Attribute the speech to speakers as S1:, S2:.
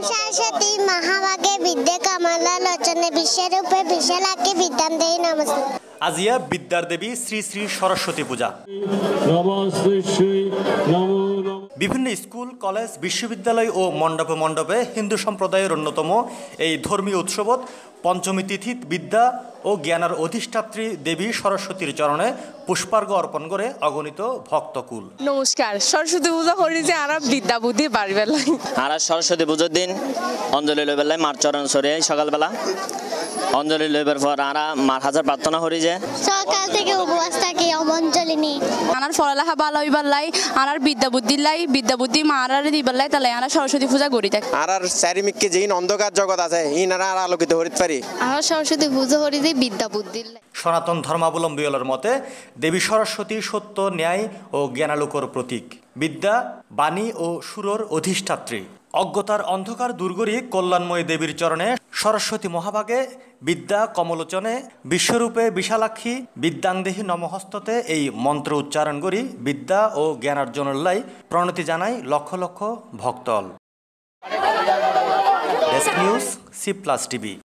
S1: शासति महाभागे विद्ये का চৈতন্য বিশ্বরূপে বিশালাকে বিদ্যান দেই নমস্কার
S2: আজিয়া বিদ্যার দেবী শ্রী শ্রী সরস্বতী পূজা বিভিন্ন স্কুল কলেজ বিশ্ববিদ্যালয় ও মণ্ডপে মণ্ডপে হিন্দু সম্প্রদায়ের অন্যতম এই ধর্মীয় উৎসবত পঞ্চমী তিথিত বিদ্যা ও জ্ঞানার অধিষ্ঠাত্রী দেবী সরস্বতীর চরণে পুষ্পার্ঘ অর্পণ করে অগণিত ভক্তকুল
S1: নমস্কার সরস্বতী পূজা করি যে আর বিদ্যা বুদ্ধি বাড়ি বেলায়
S2: আরা সরস্বতী
S1: পুজোর দিন অঞ্জলি বেলায় মার চরণ সরে সকালবেলা অঞ্জলি লইবার পর আরা মার হাজার প্রার্থনা করি যে সকাল থেকে উপবাস থাকি অঞ্জলি নি আনার পড়ালেখা ভালো হইবার লাই আনার বিদ্যা বুদ্ধি লাই বিদ্যা বুদ্ধি মারারে দিবার লাই তালে আনার সরস্বতী পূজা করি থাকি আনার চারিমিককে যেই অন্ধকার জগৎ আছে ইন আর আলোকিত হরিত পারি আনার সরস্বতী পূজা হরি যে বিদ্যা বুদ্ধি
S2: সনাতন ধর্মাবলম্বী ধর্মাবলম্বীগুলোর মতে দেবী সরস্বতী সত্য ন্যায় ও জ্ঞানালোকর প্রতীক বিদ্যা বাণী ও সুরর অধিষ্ঠাত্রী অজ্ঞতার অন্ধকার দুর্গরি কল্যাণময়ী দেবীর চরণে সরস্বতী মহাভাগে বিদ্যা কমলোচনে বিশ্বরূপে বিশালাক্ষী বিদ্যাংদেহী নমহস্ততে এই মন্ত্র উচ্চারণ করি বিদ্যা ও লাই প্রণতি জানাই লক্ষ লক্ষ ভক্তল desk news C plus TV